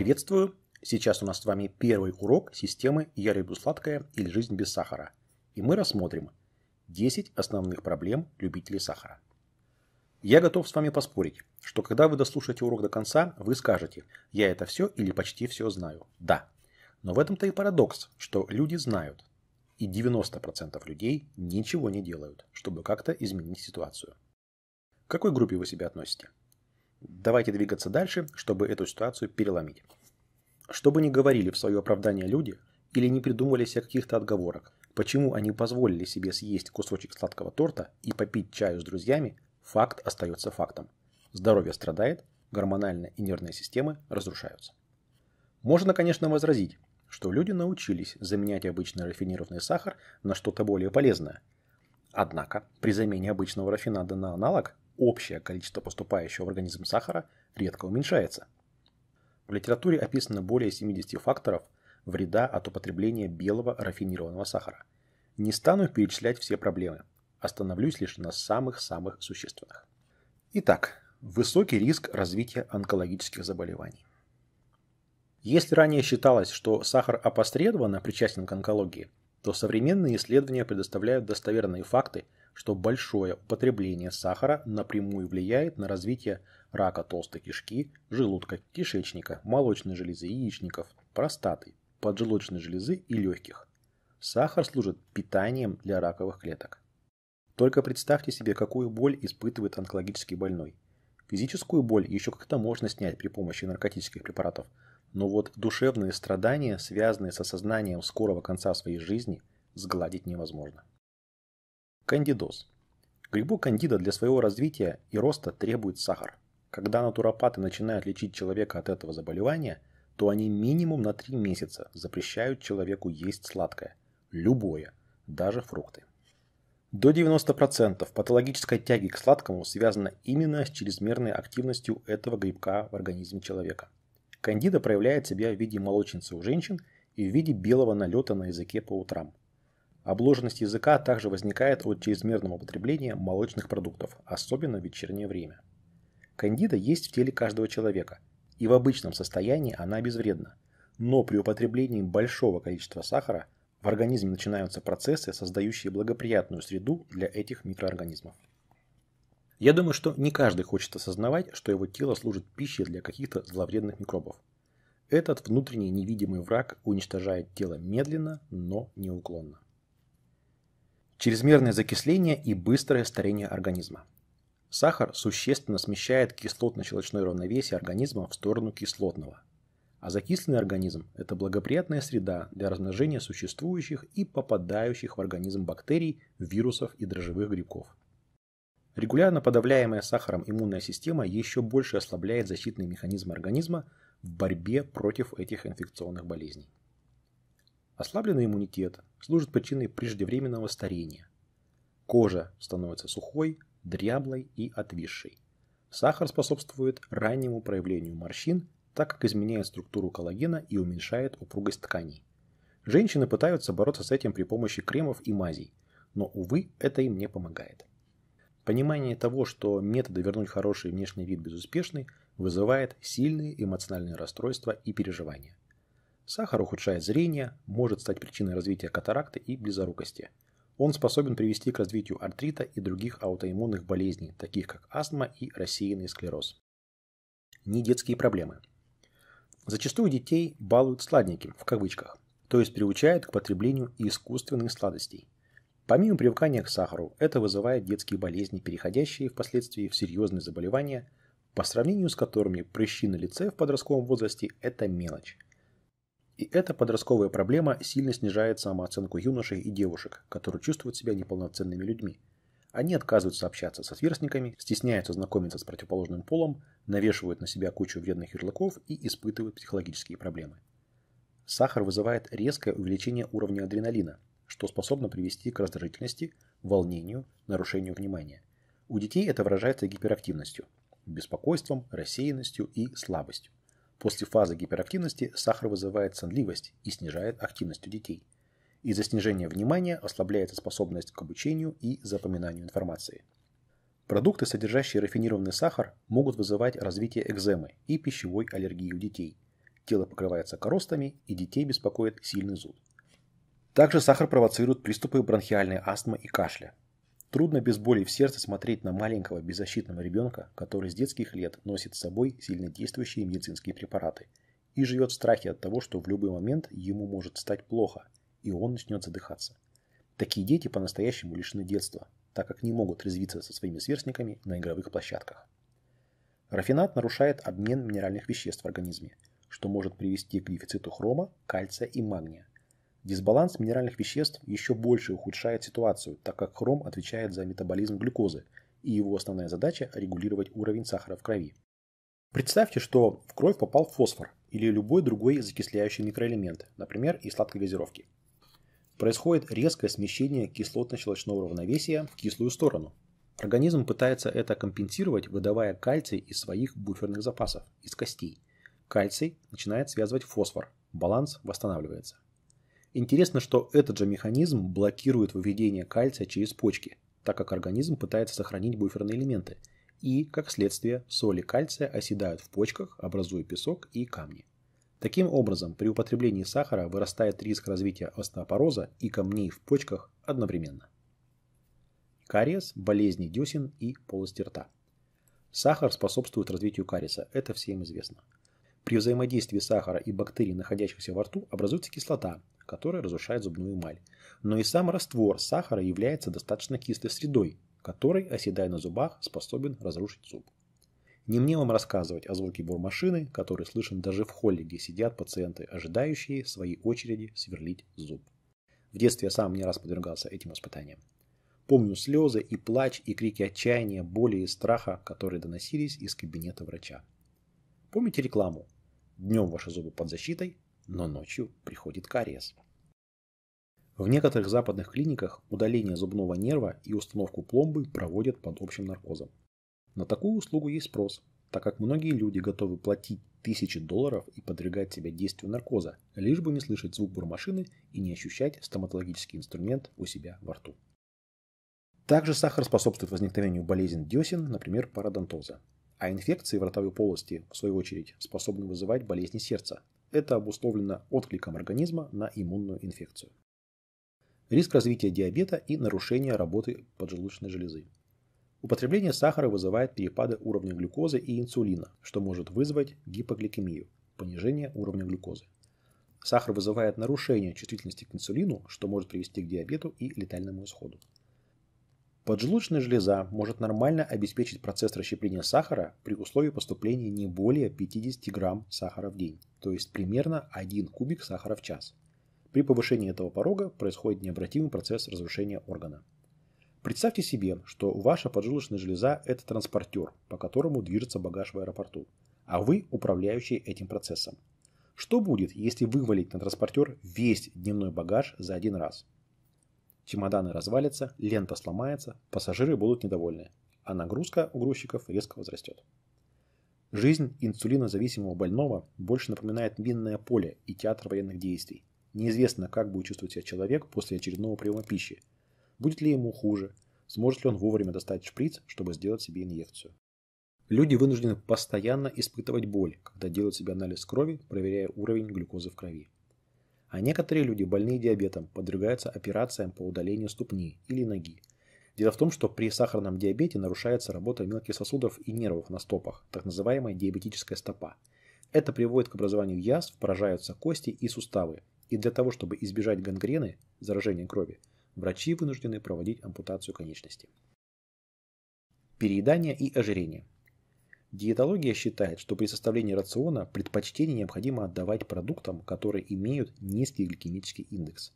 приветствую! Сейчас у нас с вами первый урок системы «Я люблю сладкое» или «Жизнь без сахара». И мы рассмотрим 10 основных проблем любителей сахара. Я готов с вами поспорить, что когда вы дослушаете урок до конца, вы скажете «Я это все или почти все знаю». Да. Но в этом-то и парадокс, что люди знают, и 90% людей ничего не делают, чтобы как-то изменить ситуацию. К какой группе вы себя относите? Давайте двигаться дальше, чтобы эту ситуацию переломить. Что бы ни говорили в свое оправдание люди, или не придумывали себе каких-то отговорок, почему они позволили себе съесть кусочек сладкого торта и попить чаю с друзьями, факт остается фактом. Здоровье страдает, гормональная и нервная системы разрушаются. Можно, конечно, возразить, что люди научились заменять обычный рафинированный сахар на что-то более полезное. Однако, при замене обычного рафинада на аналог, общее количество поступающего в организм сахара редко уменьшается. В литературе описано более 70 факторов вреда от употребления белого рафинированного сахара. Не стану перечислять все проблемы, остановлюсь лишь на самых-самых существенных. Итак, высокий риск развития онкологических заболеваний. Если ранее считалось, что сахар опосредованно причастен к онкологии, то современные исследования предоставляют достоверные факты – что большое употребление сахара напрямую влияет на развитие рака толстой кишки, желудка, кишечника, молочной железы, яичников, простаты, поджелудочной железы и легких. Сахар служит питанием для раковых клеток. Только представьте себе, какую боль испытывает онкологический больной. Физическую боль еще как-то можно снять при помощи наркотических препаратов, но вот душевные страдания, связанные с осознанием скорого конца своей жизни, сгладить невозможно. Кандидоз. Грибу кандида для своего развития и роста требует сахар. Когда натуропаты начинают лечить человека от этого заболевания, то они минимум на 3 месяца запрещают человеку есть сладкое. Любое, даже фрукты. До 90% патологической тяги к сладкому связано именно с чрезмерной активностью этого грибка в организме человека. Кандида проявляет себя в виде молочницы у женщин и в виде белого налета на языке по утрам – Обложенность языка также возникает от чрезмерного потребления молочных продуктов, особенно в вечернее время. Кандида есть в теле каждого человека, и в обычном состоянии она безвредна. Но при употреблении большого количества сахара в организме начинаются процессы, создающие благоприятную среду для этих микроорганизмов. Я думаю, что не каждый хочет осознавать, что его тело служит пищей для каких-то зловредных микробов. Этот внутренний невидимый враг уничтожает тело медленно, но неуклонно чрезмерное закисление и быстрое старение организма. Сахар существенно смещает кислотно-щелочное равновесие организма в сторону кислотного. А закисленный организм – это благоприятная среда для размножения существующих и попадающих в организм бактерий, вирусов и дрожжевых грибков. Регулярно подавляемая сахаром иммунная система еще больше ослабляет защитные механизмы организма в борьбе против этих инфекционных болезней. Ослабленный иммунитет, служит причиной преждевременного старения. Кожа становится сухой, дряблой и отвисшей. Сахар способствует раннему проявлению морщин, так как изменяет структуру коллагена и уменьшает упругость тканей. Женщины пытаются бороться с этим при помощи кремов и мазей, но, увы, это им не помогает. Понимание того, что методы вернуть хороший внешний вид безуспешны, вызывает сильные эмоциональные расстройства и переживания – Сахар ухудшает зрение, может стать причиной развития катаракты и близорукости. Он способен привести к развитию артрита и других аутоиммунных болезней, таких как астма и рассеянный склероз. Не детские проблемы. Зачастую детей балуют сладеньким, в кавычках, то есть приучают к потреблению искусственных сладостей. Помимо привыкания к сахару, это вызывает детские болезни, переходящие впоследствии в серьезные заболевания, по сравнению с которыми прыщи на лице в подростковом возрасте – это мелочь. И эта подростковая проблема сильно снижает самооценку юношей и девушек, которые чувствуют себя неполноценными людьми. Они отказываются общаться со сверстниками, стесняются знакомиться с противоположным полом, навешивают на себя кучу вредных ярлыков и испытывают психологические проблемы. Сахар вызывает резкое увеличение уровня адреналина, что способно привести к раздражительности, волнению, нарушению внимания. У детей это выражается гиперактивностью, беспокойством, рассеянностью и слабостью. После фазы гиперактивности сахар вызывает сонливость и снижает активность у детей. Из-за снижения внимания ослабляется способность к обучению и запоминанию информации. Продукты, содержащие рафинированный сахар, могут вызывать развитие экземы и пищевой аллергии у детей. Тело покрывается коростами, и детей беспокоит сильный зуд. Также сахар провоцирует приступы бронхиальной астмы и кашля. Трудно без боли в сердце смотреть на маленького беззащитного ребенка, который с детских лет носит с собой сильнодействующие медицинские препараты и живет в страхе от того, что в любой момент ему может стать плохо, и он начнет задыхаться. Такие дети по-настоящему лишены детства, так как не могут резвиться со своими сверстниками на игровых площадках. Рафинат нарушает обмен минеральных веществ в организме, что может привести к дефициту хрома, кальция и магния, Дисбаланс минеральных веществ еще больше ухудшает ситуацию, так как хром отвечает за метаболизм глюкозы, и его основная задача – регулировать уровень сахара в крови. Представьте, что в кровь попал фосфор или любой другой закисляющий микроэлемент, например, из сладкой газировки. Происходит резкое смещение кислотно-щелочного равновесия в кислую сторону. Организм пытается это компенсировать, выдавая кальций из своих буферных запасов, из костей. Кальций начинает связывать фосфор, баланс восстанавливается. Интересно, что этот же механизм блокирует выведение кальция через почки, так как организм пытается сохранить буферные элементы, и, как следствие, соли кальция оседают в почках, образуя песок и камни. Таким образом, при употреблении сахара вырастает риск развития остеопороза и камней в почках одновременно. Кариес, болезни десен и полости рта. Сахар способствует развитию кариеса, это всем известно. При взаимодействии сахара и бактерий, находящихся во рту, образуется кислота, которая разрушает зубную эмаль. Но и сам раствор сахара является достаточно кислой средой, который, оседая на зубах, способен разрушить зуб. Не мне вам рассказывать о звуке бормашины, который слышен даже в холле, где сидят пациенты, ожидающие своей очереди сверлить зуб. В детстве я сам не раз подвергался этим испытаниям. Помню слезы и плач, и крики отчаяния, боли и страха, которые доносились из кабинета врача. Помните рекламу Днем ваши зубы под защитой, но ночью приходит кариес. В некоторых западных клиниках удаление зубного нерва и установку пломбы проводят под общим наркозом. На такую услугу есть спрос, так как многие люди готовы платить тысячи долларов и подвергать себя действию наркоза, лишь бы не слышать звук бурмашины и не ощущать стоматологический инструмент у себя во рту. Также сахар способствует возникновению болезней десен, например, пародонтоза. А инфекции в ротовой полости, в свою очередь, способны вызывать болезни сердца. Это обусловлено откликом организма на иммунную инфекцию. Риск развития диабета и нарушения работы поджелудочной железы. Употребление сахара вызывает перепады уровня глюкозы и инсулина, что может вызвать гипогликемию, понижение уровня глюкозы. Сахар вызывает нарушение чувствительности к инсулину, что может привести к диабету и летальному исходу. Поджелудочная железа может нормально обеспечить процесс расщепления сахара при условии поступления не более 50 грамм сахара в день, то есть примерно 1 кубик сахара в час. При повышении этого порога происходит необратимый процесс разрушения органа. Представьте себе, что ваша поджелудочная железа – это транспортер, по которому движется багаж в аэропорту, а вы – управляющий этим процессом. Что будет, если вывалить на транспортер весь дневной багаж за один раз – Чемоданы развалятся, лента сломается, пассажиры будут недовольны, а нагрузка у грузчиков резко возрастет. Жизнь инсулинозависимого больного больше напоминает минное поле и театр военных действий. Неизвестно, как будет чувствовать себя человек после очередного приема пищи. Будет ли ему хуже, сможет ли он вовремя достать шприц, чтобы сделать себе инъекцию. Люди вынуждены постоянно испытывать боль, когда делают себе анализ крови, проверяя уровень глюкозы в крови. А некоторые люди, больные диабетом, подвергаются операциям по удалению ступни или ноги. Дело в том, что при сахарном диабете нарушается работа мелких сосудов и нервов на стопах, так называемая диабетическая стопа. Это приводит к образованию язв, поражаются кости и суставы. И для того, чтобы избежать гангрены, заражения крови, врачи вынуждены проводить ампутацию конечности. Переедание и ожирение – Диетология считает, что при составлении рациона предпочтение необходимо отдавать продуктам, которые имеют низкий гликемический индекс.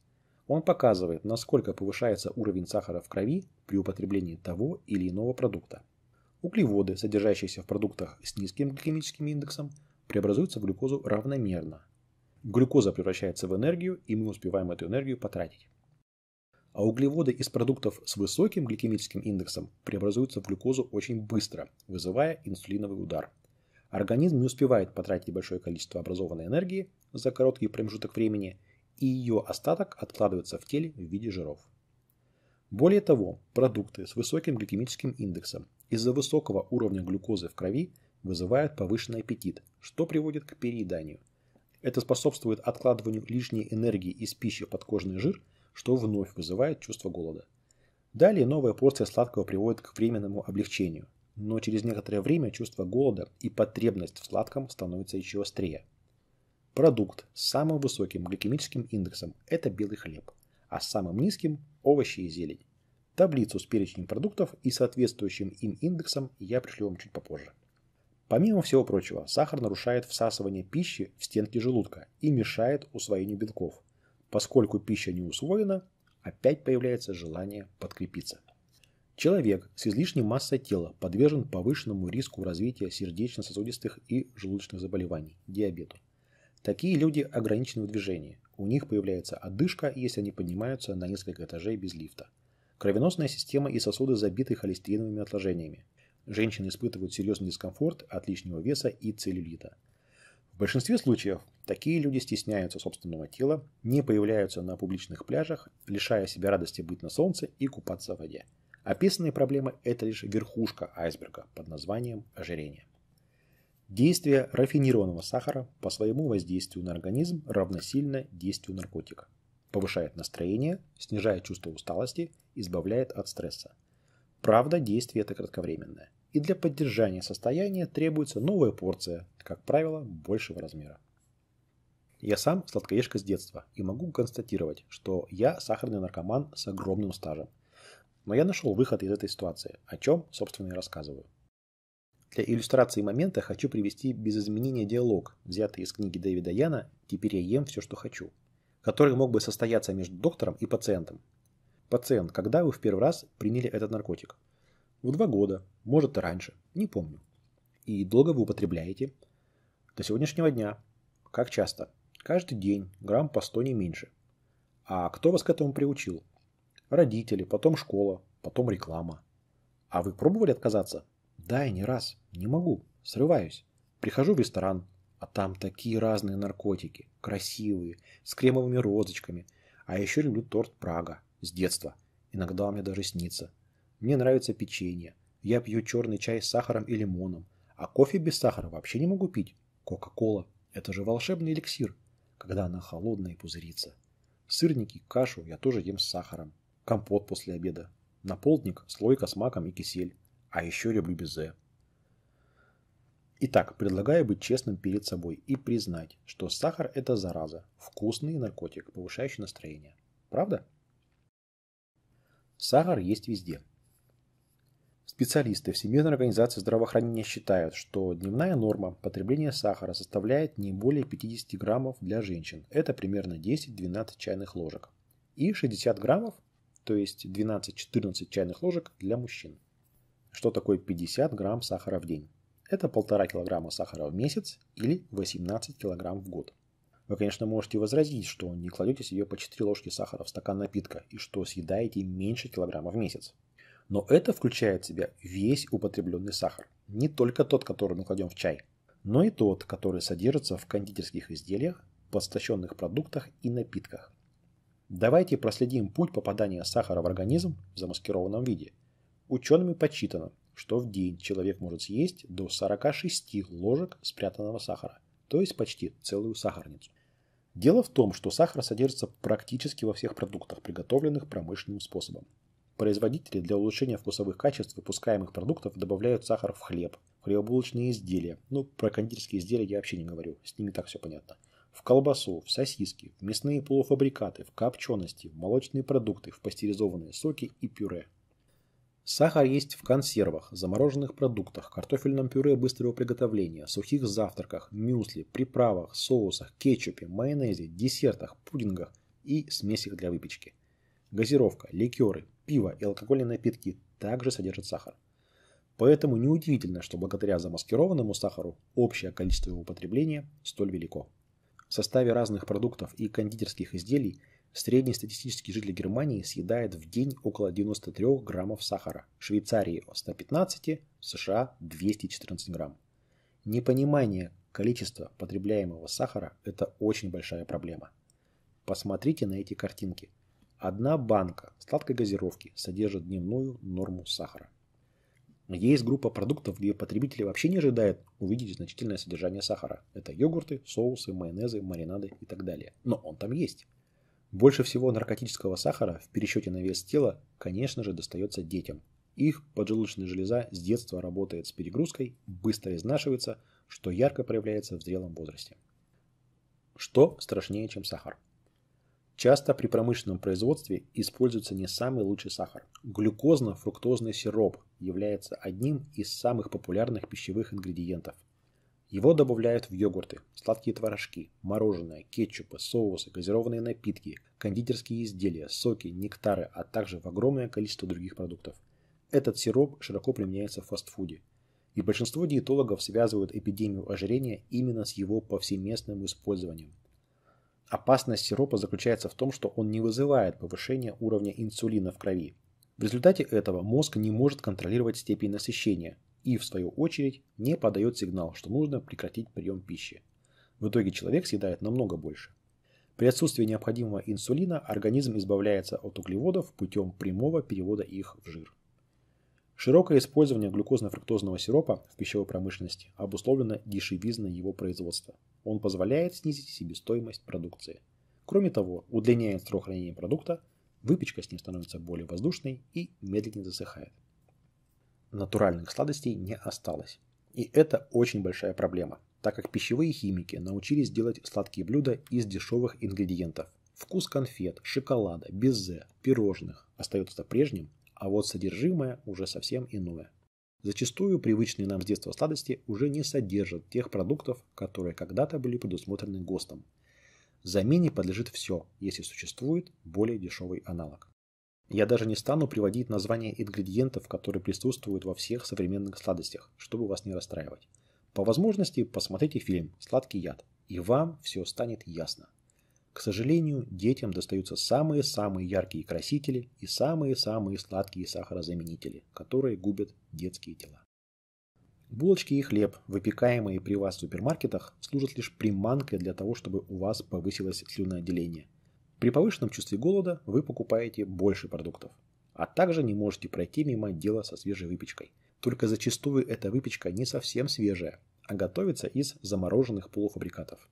Он показывает, насколько повышается уровень сахара в крови при употреблении того или иного продукта. Углеводы, содержащиеся в продуктах с низким гликемическим индексом, преобразуются в глюкозу равномерно. Глюкоза превращается в энергию, и мы успеваем эту энергию потратить. А углеводы из продуктов с высоким гликемическим индексом преобразуются в глюкозу очень быстро, вызывая инсулиновый удар. Организм не успевает потратить большое количество образованной энергии за короткий промежуток времени, и ее остаток откладывается в теле в виде жиров. Более того, продукты с высоким гликемическим индексом из-за высокого уровня глюкозы в крови вызывают повышенный аппетит, что приводит к перееданию. Это способствует откладыванию лишней энергии из пищи в подкожный жир – что вновь вызывает чувство голода. Далее новая порция сладкого приводит к временному облегчению, но через некоторое время чувство голода и потребность в сладком становится еще острее. Продукт с самым высоким гликемическим индексом – это белый хлеб, а с самым низким – овощи и зелень. Таблицу с перечнем продуктов и соответствующим им индексом я пришлю вам чуть попозже. Помимо всего прочего, сахар нарушает всасывание пищи в стенки желудка и мешает усвоению белков – Поскольку пища не усвоена, опять появляется желание подкрепиться. Человек с излишней массой тела подвержен повышенному риску развития сердечно-сосудистых и желудочных заболеваний, диабету. Такие люди ограничены в движении. У них появляется одышка, если они поднимаются на несколько этажей без лифта. Кровеносная система и сосуды забиты холестериновыми отложениями. Женщины испытывают серьезный дискомфорт от лишнего веса и целлюлита – в большинстве случаев такие люди стесняются собственного тела, не появляются на публичных пляжах, лишая себя радости быть на солнце и купаться в воде. Описанные проблемы – это лишь верхушка айсберга под названием ожирение. Действие рафинированного сахара по своему воздействию на организм равносильно действию наркотика. Повышает настроение, снижает чувство усталости, избавляет от стресса. Правда, действие это кратковременное и для поддержания состояния требуется новая порция, как правило, большего размера. Я сам сладкоежка с детства и могу констатировать, что я сахарный наркоман с огромным стажем. Но я нашел выход из этой ситуации, о чем, собственно, и рассказываю. Для иллюстрации момента хочу привести без изменения диалог, взятый из книги Дэвида Яна «Теперь я ем все, что хочу», который мог бы состояться между доктором и пациентом. Пациент, когда вы в первый раз приняли этот наркотик? В два года может и раньше, не помню. И долго вы употребляете? До сегодняшнего дня. Как часто? Каждый день, грамм по 100 не меньше. А кто вас к этому приучил? Родители, потом школа, потом реклама. А вы пробовали отказаться? Да, и не раз. Не могу. Срываюсь. Прихожу в ресторан, а там такие разные наркотики. Красивые, с кремовыми розочками. А еще люблю торт Прага. С детства. Иногда он мне даже снится. Мне нравится печенье. Я пью черный чай с сахаром и лимоном, а кофе без сахара вообще не могу пить. Кока-кола – это же волшебный эликсир, когда она холодная и пузырится. Сырники, кашу я тоже ем с сахаром. Компот после обеда. На полдник – слойка с маком и кисель. А еще люблю безе. Итак, предлагаю быть честным перед собой и признать, что сахар – это зараза, вкусный наркотик, повышающий настроение. Правда? Сахар есть везде. Специалисты Всемирной организации здравоохранения считают, что дневная норма потребления сахара составляет не более 50 граммов для женщин, это примерно 10-12 чайных ложек, и 60 граммов, то есть 12-14 чайных ложек для мужчин. Что такое 50 грамм сахара в день? Это 1,5 килограмма сахара в месяц или 18 килограмм в год. Вы, конечно, можете возразить, что не кладете себе по 4 ложки сахара в стакан напитка и что съедаете меньше килограмма в месяц. Но это включает в себя весь употребленный сахар, не только тот, который мы кладем в чай, но и тот, который содержится в кондитерских изделиях, подслащенных продуктах и напитках. Давайте проследим путь попадания сахара в организм в замаскированном виде. Учеными подсчитано, что в день человек может съесть до 46 ложек спрятанного сахара, то есть почти целую сахарницу. Дело в том, что сахар содержится практически во всех продуктах, приготовленных промышленным способом. Производители для улучшения вкусовых качеств выпускаемых продуктов добавляют сахар в хлеб, хлебобулочные изделия, ну про кондитерские изделия я вообще не говорю, с ними так все понятно, в колбасу, в сосиски, в мясные полуфабрикаты, в копчености, в молочные продукты, в пастеризованные соки и пюре. Сахар есть в консервах, замороженных продуктах, картофельном пюре быстрого приготовления, сухих завтраках, мюсли, приправах, соусах, кетчупе, майонезе, десертах, пудингах и смесях для выпечки. Газировка, ликеры, пиво и алкогольные напитки также содержат сахар. Поэтому неудивительно, что благодаря замаскированному сахару общее количество его употребления столь велико. В составе разных продуктов и кондитерских изделий среднестатистический житель Германии съедает в день около 93 граммов сахара, в Швейцарии – 115, в США – 214 грамм. Непонимание количества потребляемого сахара – это очень большая проблема. Посмотрите на эти картинки – Одна банка сладкой газировки содержит дневную норму сахара. Есть группа продуктов, где потребители вообще не ожидают увидеть значительное содержание сахара. Это йогурты, соусы, майонезы, маринады и так далее. Но он там есть. Больше всего наркотического сахара в пересчете на вес тела, конечно же, достается детям. Их поджелудочная железа с детства работает с перегрузкой, быстро изнашивается, что ярко проявляется в зрелом возрасте. Что страшнее, чем сахар? Часто при промышленном производстве используется не самый лучший сахар. Глюкозно-фруктозный сироп является одним из самых популярных пищевых ингредиентов. Его добавляют в йогурты, сладкие творожки, мороженое, кетчупы, соусы, газированные напитки, кондитерские изделия, соки, нектары, а также в огромное количество других продуктов. Этот сироп широко применяется в фастфуде. И большинство диетологов связывают эпидемию ожирения именно с его повсеместным использованием – Опасность сиропа заключается в том, что он не вызывает повышения уровня инсулина в крови. В результате этого мозг не может контролировать степень насыщения и, в свою очередь, не подает сигнал, что нужно прекратить прием пищи. В итоге человек съедает намного больше. При отсутствии необходимого инсулина организм избавляется от углеводов путем прямого перевода их в жир. Широкое использование глюкозно-фруктозного сиропа в пищевой промышленности обусловлено дешевизной его производства. Он позволяет снизить себестоимость продукции. Кроме того, удлиняет срок хранения продукта, выпечка с ним становится более воздушной и медленнее засыхает. Натуральных сладостей не осталось. И это очень большая проблема, так как пищевые химики научились делать сладкие блюда из дешевых ингредиентов. Вкус конфет, шоколада, безе, пирожных остается прежним, а вот содержимое уже совсем иное. Зачастую привычные нам с детства сладости уже не содержат тех продуктов, которые когда-то были предусмотрены ГОСТом. Замене подлежит все, если существует более дешевый аналог. Я даже не стану приводить названия ингредиентов, которые присутствуют во всех современных сладостях, чтобы вас не расстраивать. По возможности посмотрите фильм «Сладкий яд», и вам все станет ясно. К сожалению, детям достаются самые-самые яркие красители и самые-самые сладкие сахарозаменители, которые губят детские тела. Булочки и хлеб, выпекаемые при вас в супермаркетах, служат лишь приманкой для того, чтобы у вас повысилось слюноотделение. При повышенном чувстве голода вы покупаете больше продуктов, а также не можете пройти мимо дела со свежей выпечкой. Только зачастую эта выпечка не совсем свежая, а готовится из замороженных полуфабрикатов.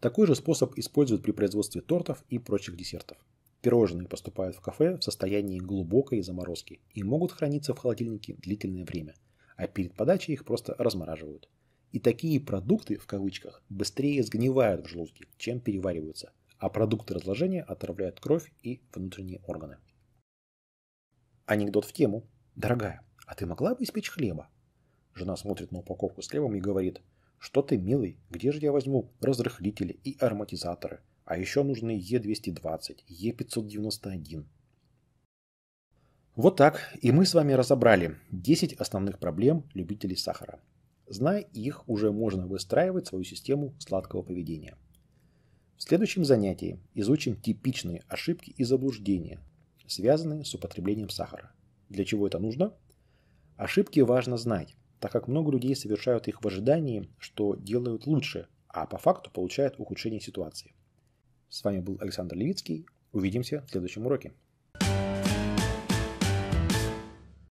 Такой же способ используют при производстве тортов и прочих десертов. Пирожные поступают в кафе в состоянии глубокой заморозки и могут храниться в холодильнике длительное время, а перед подачей их просто размораживают. И такие продукты, в кавычках, быстрее сгнивают в желудке, чем перевариваются, а продукты разложения отравляют кровь и внутренние органы. Анекдот в тему. Дорогая, а ты могла бы испечь хлеба? Жена смотрит на упаковку с хлебом и говорит – «Что ты, милый, где же я возьму разрыхлители и ароматизаторы? А еще нужны Е220, Е591». Вот так и мы с вами разобрали 10 основных проблем любителей сахара. Зная их, уже можно выстраивать свою систему сладкого поведения. В следующем занятии изучим типичные ошибки и заблуждения, связанные с употреблением сахара. Для чего это нужно? Ошибки важно знать, так как много людей совершают их в ожидании, что делают лучше, а по факту получают ухудшение ситуации. С вами был Александр Левицкий. Увидимся в следующем уроке.